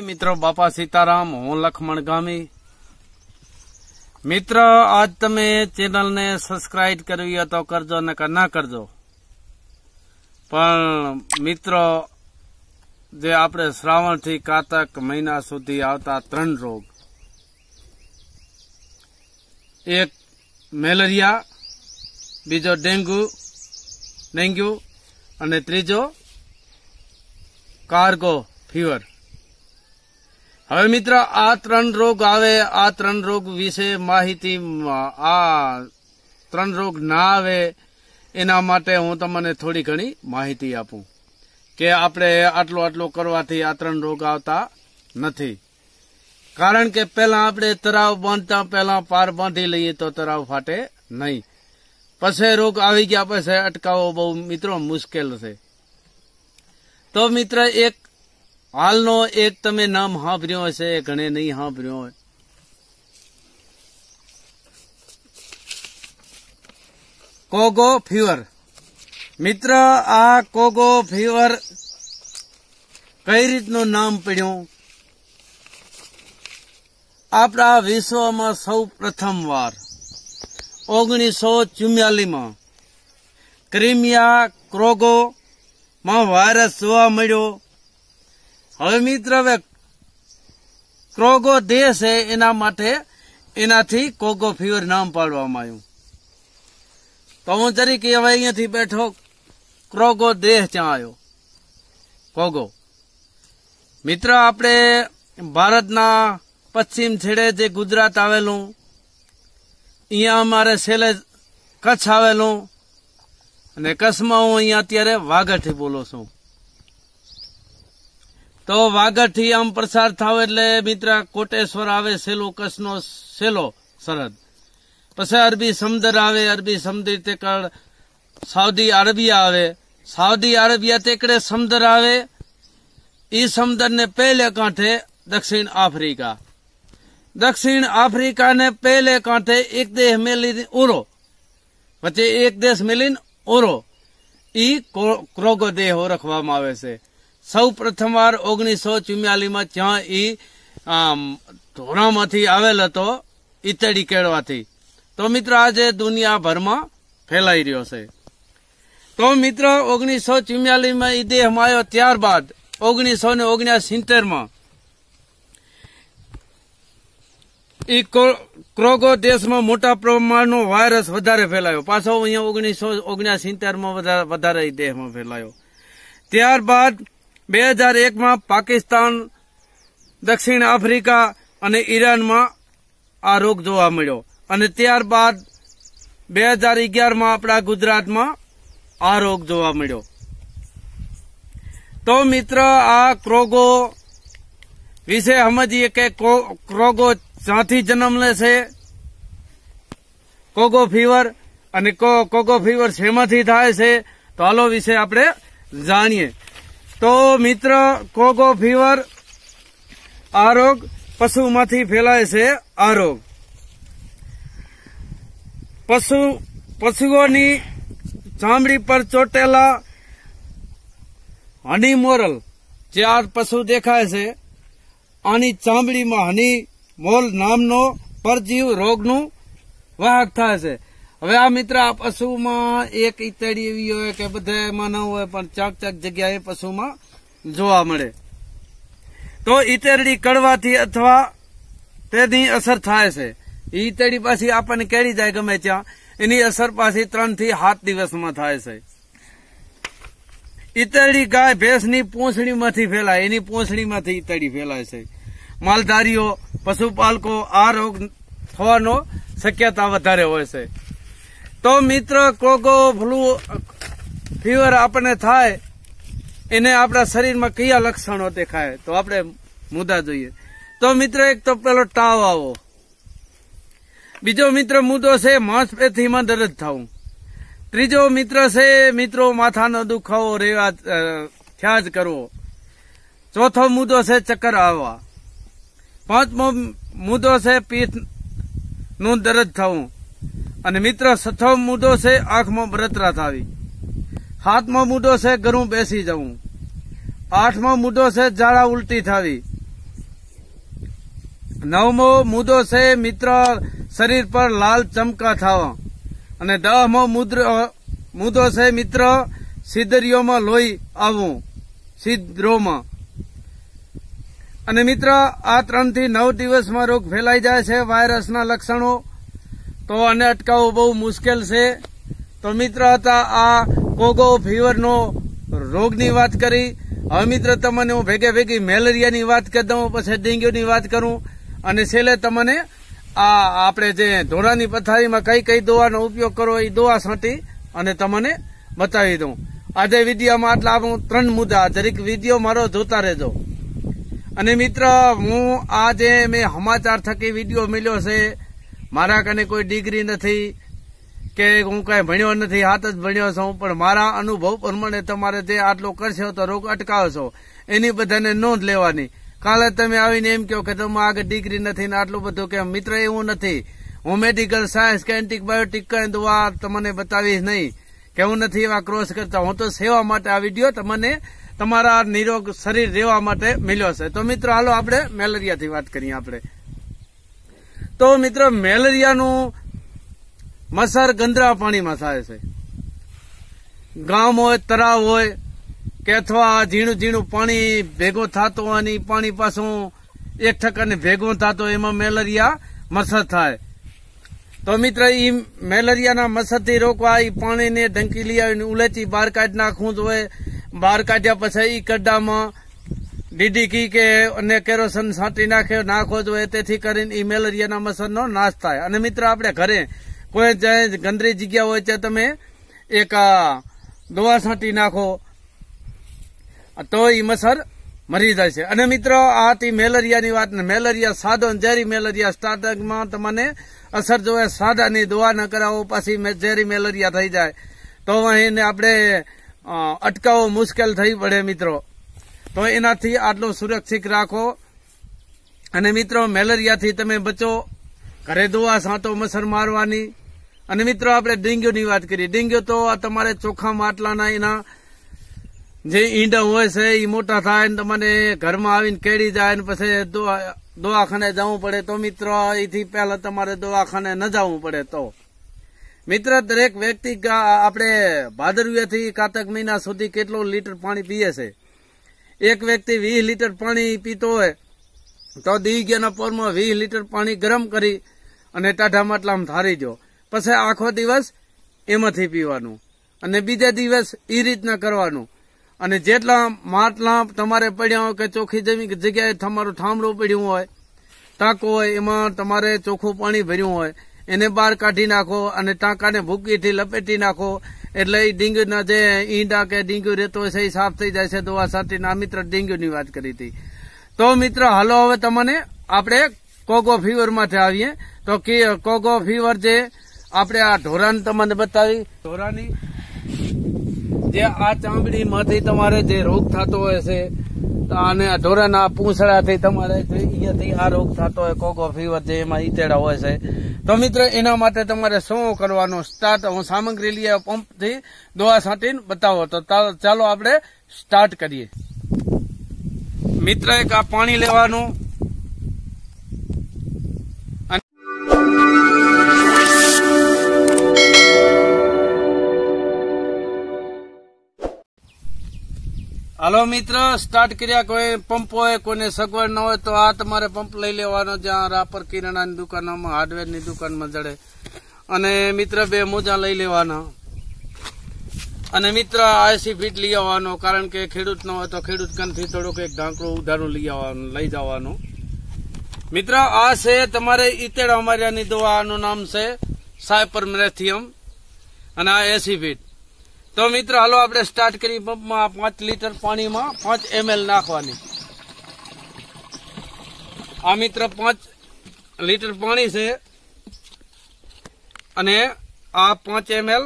મિત્રો બાપા સીતારામ હું લખમણ ગામી મિત્ર આજ તમે ચેનલને સબસ્ક્રાઇબ કરવી હોય તો કરજો ને ના કરજો પણ મિત્રો જે આપણે શ્રાવણથી કાતક મહિના સુધી આવતા ત્રણ રોગ એક મેલેરિયા બીજો ડેન્ગ્યુ ડેન્ગ્યુ અને ત્રીજો કાર્ગો ફીવર હવે મિત્ર આ ત્રણ રોગ આવે આ ત્રણ રોગ વિશે માહિતી આ ત્રણ રોગ ના આવે એના માટે હું તમને થોડી ઘણી માહિતી આપું કે આપણે આટલો આટલો કરવાથી આ ત્રણ રોગ આવતા નથી કારણ કે પહેલા આપણે તરાવ બાંધતા પહેલા પાર બાંધી લઈએ તો તરાવ ફાટે નહીં પછી રોગ આવી ગયા પછી અટકાવવો બહુ મિત્રો મુશ્કેલ છે તો મિત્ર એક હાલનો એક તમે નામ હાંભર્યો હશે ઘણે નહીં હાંભર્યો હોય કોગો ફીવર મિત્ર આ કોગો ફીવર કઈ રીતનું નામ પડ્યું આપણા વિશ્વમાં સૌ પ્રથમ વાર ઓગણીસો ચુમ્યાલીમાં ક્રિમિયા ક્રોગોમાં વાયરસ જોવા મળ્યો હવે મિત્ર હવે ક્રોગો દેશ છે એના માટે એનાથી કોગો ફીવર નામ પાડવામાં આવ્યું તો હું તરીકે હવે અહીંયાથી બેઠો ક્રોગો દેહ ત્યાં આવ્યો કોગો મિત્ર આપણે ભારતના પશ્ચિમ છેડે જે ગુજરાત આવેલું અહીંયા અમારે છેલ્લે કચ્છ આવેલું અને કચ્છમાં હું અહીંયા અત્યારે વાઘાથી બોલું છું તો વાગડથી આમ પ્રસાર થાવ એટલે મિત્ર કોટેશ્વર આવે સેલો કસનો સેલો સરહદ પછી અરબી સમુદ્ર આવે અરબી સમદર તેકડ સાઉદી અરેબિયા આવે સાઉદી અરેબિયા તેકડે સમદર આવે ઈ સમદરને પહેલે કાંઠે દક્ષિણ આફ્રિકા દક્ષિણ આફ્રિકાને પહેલે કાંઠે એક દેશ મેલીને ઓરો વચ્ચે એક દેશ મેલીને ઓરો ઈ ક્રોગો દેહ ઓળખવામાં આવે છે સૌ પ્રથમવાર ઓગણીસો ચુમ્યાલીમાં જ્યાં એ ધોરામાંથી આવેલ હતો ઈતડી કેળવાથી તો મિત્ર આજે દુનિયાભરમાં ફેલાઈ રહ્યો છે તો મિત્ર ઓગણીસો ચુમ્યાલીમાં એ દેહમાં આવ્યો ત્યારબાદ ઓગણીસો ને ઓગણસિત્તેરમાં એ ક્રોગો દેશમાં મોટા પ્રમાણનો વાયરસ વધારે ફેલાયો પાછો અહીંયા ઓગણીસો ઓગણસિત્તેરમાં વધારે દેહમાં ફેલાયો ત્યારબાદ બે હજાર એકમાં પાકિસ્તાન દક્ષિણ આફ્રિકા અને ઈરાનમાં આ રોગ જોવા મળ્યો અને ત્યારબાદ બે હજાર અગિયારમાં આપણા ગુજરાતમાં આ રોગ જોવા મળ્યો તો મિત્ર આ ક્રોગો વિશે સમજીએ કે ક્રોગો જ્યાંથી જન્મ લે છે કોગો ફીવર અને કોગો ફીવર શેમાંથી થાય છે તો આલો વિશે આપણે જાણીએ તો મિત્ર કોગો ફીવર આ રોગ પશુમાંથી ફેલાય છે આ રોગ પશુ પશુઓની ચામડી પર ચોટેલા હની મોરલ જે આ પશુ દેખાય છે આની ચામડીમાં હની મોલ નામનો પરજીવ રોગનું વાહક થાય છે હવે આ મિત્ર આ પશુમાં એક ઈતળી એવી હોય કે બધા એમાં ન હોય પણ ચાક ચાક જગ્યાએ પશુમાં જોવા મળે તો ઈતરડી કડવાથી અથવા તેની અસર થાય છે ઈતળી પાછી આપણને કેળી જાય ગમે ત્યાં એની અસર પાછી ત્રણ થી સાત દિવસમાં થાય છે ઈતળી ગાય ભેંસની પૂંછડીમાંથી ફેલાય એની પૂંછડીમાંથી ઈતળી ફેલાય છે માલધારીઓ પશુપાલકો આ રોગ થવાનો શક્યતા વધારે હોય છે તો મિત્ર કોકો ફ્લુ ફીવર આપણને થાય એને આપણા શરીરમાં કયા લક્ષણો દેખાય તો આપણે મુદ્દા જોઈએ તો મિત્ર એક તો પેલો તાવ આવો બીજો મિત્ર મુદ્દો છે માંસપેથીમાં દર્દ થવું ત્રીજો મિત્ર છે મિત્રો માથાનો દુખાવો રેવા થયા જ કરવો ચોથો મુદ્દો છે ચક્કર આવવા પાંચમો મુદ્દો છે પીઠ નું દર્દ થવું અને મિત્ર સઠ્ઠો મુદ્દો છે આંખમાં બળતરા થવી હાથમાં મુદ્દો છે ઘરું બેસી જવું આઠમો મુદ્દો છે ઝાડા ઉલટી થવી નવમો મુદ્દો છે મિત્ર શરીર પર લાલ ચમકા થવા અને દહમો મુદ્દો છે મિત્ર સિદ્ધરીઓમાં લોહી આવવું સિદ્ધરોમાં અને મિત્ર આ ત્રણથી નવ દિવસમાં રોગ ફેલાઈ જાય છે વાયરસના લક્ષણો તો આને અટકાવવું બહુ મુશ્કેલ છે તો મિત્ર હતા આ કોગો ફીવરનો રોગની વાત કરી હવે મિત્ર તમને હું ભેગે ભેગી મેલેરિયાની વાત કરી દઉં પછી ડેન્ગ્યુની વાત કરું અને છેલ્લે તમને આ આપણે જે ધોળાની પથારીમાં કઈ કઈ દોવાનો ઉપયોગ કરો એ દોવા છાંટી અને તમને બતાવી દઉં આજે વિડીયોમાં આટલા હું ત્રણ મુદ્દા દરેક વિડીયો મારો જોતા રહેજો અને મિત્ર હું આ જે મેં સમાચાર થકી વિડીયો મળ્યો છે મારા કને કોઈ ડિગ્રી નથી કે હું કાંઈ ભણ્યો નથી હાથ જ ભણ્યો છું પણ મારા અનુભવ પ્રમાણે તમારે જે આટલો કરશો તો રોગ અટકાવશો એની બધાને નોંધ લેવાની કાલે તમે આવીને એમ કહો કે તમે આગળ ડિગ્રી નથી ને આટલું બધું કે મિત્ર એવું નથી હું મેડિકલ સાયન્સ કે એન્ટીબાયોટિક કઈ દવા તમને બતાવીશ નહીં કે હું નથી એવા ક્રોસ કરતા હું તો સેવા માટે આ વિડીયો તમને તમારા નિરોગ શરીર રહેવા માટે મળ્યો છે તો મિત્રો હાલો આપણે મેલેરિયાથી વાત કરીએ આપણે તો મિત્ર મેલેરિયાનું મચ્છર ગંદરા પાણીમાં થાય છે ગામ હોય તળાવ હોય કે અથવા ઝીણું ઝીણું પાણી ભેગો થતો અને પાણી પાછું એક ઠકાને ભેગો થતો એમાં મેલેરિયા મચ્છર થાય તો મિત્ર એ મેલેરિયાના મચ્છરથી રોકવા એ પાણીને ઢંકી લઈ આવીને ઉલેચી બહાર કાઢી નાખવું જોઈએ બહાર કાઢ્યા પછી એ કડ્ડામાં ડીડી કી કે અને કેરોસન સાંટી નાખ્યો નાખો જોઈએ તેથી કરીને એ મેલેરિયાના મચ્છરનો નાશ થાય અને મિત્ર આપણે ઘરે કોઈ ગંદરી જગ્યા હોય છે તમે એક દવા છાંટી નાખો તો એ મચ્છર મરી જાય છે અને મિત્રો આ હતી મેલેરિયાની વાત ને મેલેરિયા સાધો ઝેરી મેલેરિયા સ્ટાર્ટમાં તમને અસર જોવે સાદાની દવા ન કરાવો પછી ઝેરી મેલેરિયા થઈ જાય તો અહીંને આપણે અટકાવવો મુશ્કેલ થઈ પડે મિત્રો તો એનાથી આટલું સુરક્ષિત રાખો અને મિત્રો મેલેરિયાથી તમે બચો ઘરે દોવા સાતો મસર મારવાની અને મિત્રો આપણે ડેન્ગ્યુની વાત કરીએ ડેન્ગ્યુ તો તમારે ચોખ્ખા માટલાના એના જે ઈંડા હોય છે એ મોટા થાય ને તમને ઘરમાં આવીને કેળી જાય ને પછી દવાખાને જવું પડે તો મિત્રો એથી પહેલા તમારે દવાખાને ન જવું પડે તો મિત્ર દરેક વ્યક્તિ આપણે ભાદરવ્યથી કાતક મહિના સુધી કેટલું લીટર પાણી પીએ છે એક વ્યક્તિ વીસ લીટર પાણી પીતો હોય તો દીવગ્યાના પોરમાં વીસ લીટર પાણી ગરમ કરી અને ટાઢા માટલામાં ધારી જો પછી આખો દિવસ એમાંથી પીવાનું અને બીજા દિવસ એ રીતના કરવાનું અને જેટલા માટલા તમારે પડ્યા હોય કે ચોખ્ખી જમી જગ્યાએ તમારું ઠામડું પડ્યું હોય ટાંકું હોય એમાં તમારે ચોખ્ખું પાણી ભર્યું હોય એને બહાર કાઢી નાખો અને ટાંકાને ભૂકીથી લપેટી નાખો એટલે એ ડેન્ગ્યુના જે ઈંડા કે ડેન્ગ્યુ રહેતો છે એ સાફ થઈ જાય છે દવા સાથેના આ મિત્ર ડેન્ગ્યુની વાત કરી હતી તો મિત્ર હાલો હવે તમને આપણે કોગો ફીવરમાંથી આવીએ તો કોગો ફીવર જે આપણે આ ઢોરાને તમને બતાવી ઢોરાની જે આ ચામડીમાંથી તમારે જે રોગ થતો હોય છે અને ઢોરાના પૂંછડાથી તમારે અહીંયાથી આ રોગ થતો હોય કોકો ફીવર જે એમાં ઈતેડા હોય છે તો મિત્ર એના માટે તમારે શું કરવાનું સ્ટાર્ટ હું સામગ્રી લઈએ પંપથી દવા છાંટીને બતાવો તો ચાલો આપણે સ્ટાર્ટ કરીએ મિત્ર એક આ પાણી લેવાનું હાલો મિત્ર સ્ટાર્ટ કર્યા કોઈ પંપ હોય કોઈને સગવડ ન હોય તો આ તમારે પંપ લઈ લેવાનો જ્યાં રાપર કિરાણાની દુકાનોમાં હાર્ડવેરની દુકાનમાં જડે અને મિત્ર બે મોજા લઈ લેવાના અને મિત્ર આયસી ફીટ લઈ આવવાનો કારણ કે ખેડૂત ન હોય તો ખેડૂત કનથી થોડુંક એક ઢાંકડું ઉધારું લઈ આવવાનું લઈ જવાનું મિત્ર આ છે તમારે ઇતેડ અમારિયાની દવા નામ છે સાયપર મેથિયમ અને આ એસી ફીટ તો મિત્ર હાલો આપણે સ્ટાર્ટ કરી પંપમાં પાંચ લીટર પાણીમાં પાંચ એમએલ નાખવાની આ મિત્ર પાંચ લીટર પાણી છે અને આ પાંચ એમએલ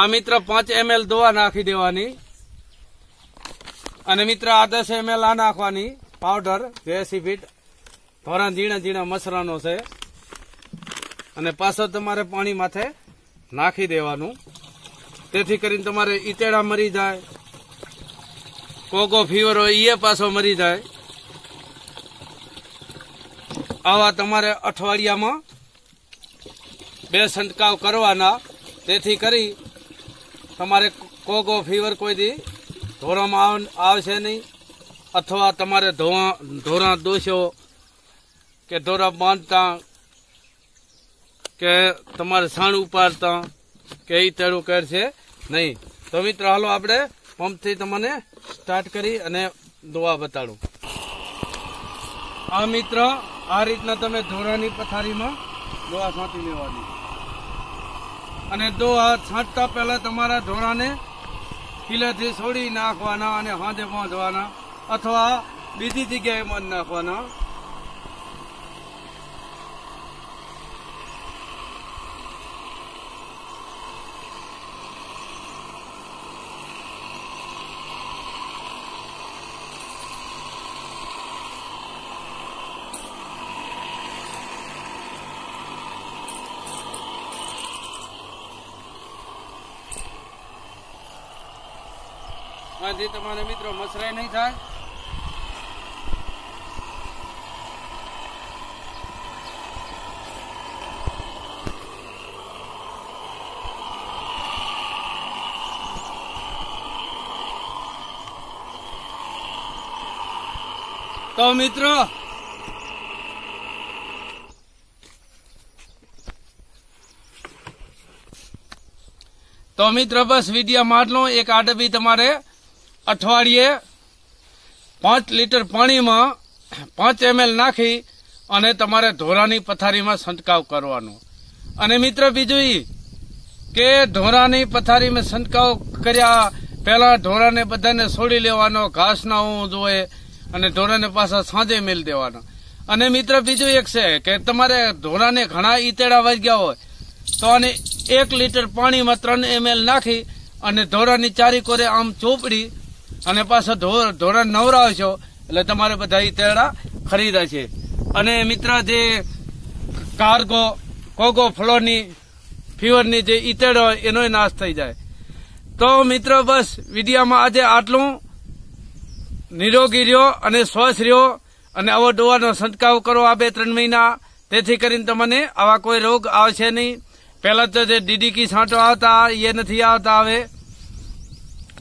આ મિત્ર પાંચ એમએલ દવા નાખી દેવાની અને મિત્ર આ દસ લા નાખવાની પાવડર દેસી ફીટ ધોરણ ઝીણા ઝીણા મસરાનો છે અને પાછો તમારે પાણી માથે નાખી દેવાનું તેથી કરીને તમારે ઈતેડા મરી જાય કોકો ફીવર હોય એ પાછો મરી જાય આવા તમારે અઠવાડિયામાં બે છંટકાવ કરવાના તેથી કરી તમારે કોગો ફીવર કોઈ દી ધોરણમાં આવશે નહીં અથવા તમારે ધોવા ધોરણ દોષો કે ધોરણ બાંધતા કે તમારે સાણ ઉપાડતા કે એ તેડું કરશે નહીં તો મિત્ર હાલો આપણે પંપથી તમને સ્ટાર્ટ કરી અને દોવા બતાડું આ મિત્ર આ રીતના તમે ધોરાની પથારીમાં દોવા છાંટી લેવાની અને દોવા છાંટતા પહેલા તમારા ધોરાને કિલ્લાથી છોડી નાખવાના અને હાંજે પહોંચવાના અથવા બીજી જગ્યાએ મન નાખવાના ત્યાંથી તમારે મિત્રો મસરાય નહીં થાય તો મિત્રો તો મિત્રો બસ વિડીયો માટલો એક આડબી તમારે અઠવાડિયે પાંચ લીટર પાણીમાં પાંચ એમએલ નાખી અને તમારે ધોરાની પથારીમાં છંટકાવ કરવાનો અને મિત્ર બીજું એ કે ઢોરાની પથારીમાં છંટકાવ કર્યા પહેલા ઢોરાને બધાને છોડી લેવાનો ઘાસ ના હોવું જોઈએ અને ઢોરાને પાછા સાંજે મેળ દેવાનો અને મિત્ર બીજું એક છે કે તમારે ઢોરાને ઘણા ઈતેડા વાગ્યા હોય તો આને એક લીટર પાણીમાં ત્રણ એમએલ નાખી અને ઢોરાની ચારી કોરે આમ ચોપડી અને પાછો ધોરણ નવરા છો એટલે તમારે બધા તેડા ખરીદા છે અને મિત્ર જે કાર્ગો કોગો ફ્લોરની ફીવરની જે ઈતેડ હોય એનો નાશ થઈ જાય તો મિત્રો બસ વિડીયામાં આજે આટલું નિરોગી રહ્યો અને સ્વસ્થ રહ્યો અને આવો ડોવાનો છંટકાવ કરો આ બે ત્રણ મહિના તેથી કરીને તમને આવા કોઈ રોગ આવશે નહીં પહેલા તો જે ડીડીકી છાંટો આવતા એ નથી આવતા આવે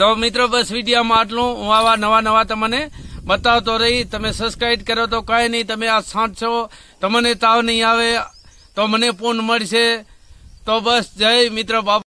તો મિત્રો બસ વિડીયોમાં આટલું હું આવા નવા નવા તમને બતાવતો રહી તમે સબસ્ક્રાઇબ કરો તો કાંઈ નહીં તમે આ સાંચો તમને તાવ નહીં આવે તો મને પૂન મળશે તો બસ જય મિત્ર બાપુ